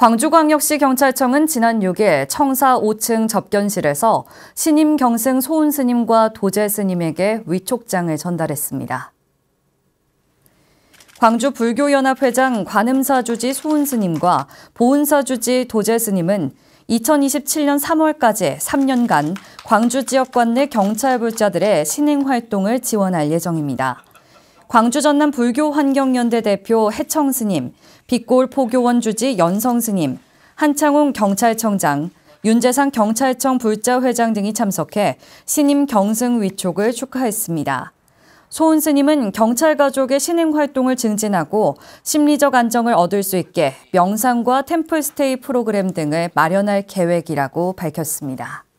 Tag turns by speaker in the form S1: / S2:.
S1: 광주광역시 경찰청은 지난 6일 청사 5층 접견실에서 신임 경승 소은 스님과 도제 스님에게 위촉장을 전달했습니다. 광주 불교연합회장 관음사 주지 소은 스님과 보은사 주지 도제 스님은 2027년 3월까지 3년간 광주 지역관 내 경찰 불자들의 신행 활동을 지원할 예정입니다. 광주 전남 불교 환경연대 대표 해청 스님, 빛골 포교원 주지 연성 스님, 한창웅 경찰청장, 윤재상 경찰청 불자회장 등이 참석해 신임 경승 위촉을 축하했습니다. 소은 스님은 경찰 가족의 신임 활동을 증진하고 심리적 안정을 얻을 수 있게 명상과 템플스테이 프로그램 등을 마련할 계획이라고 밝혔습니다.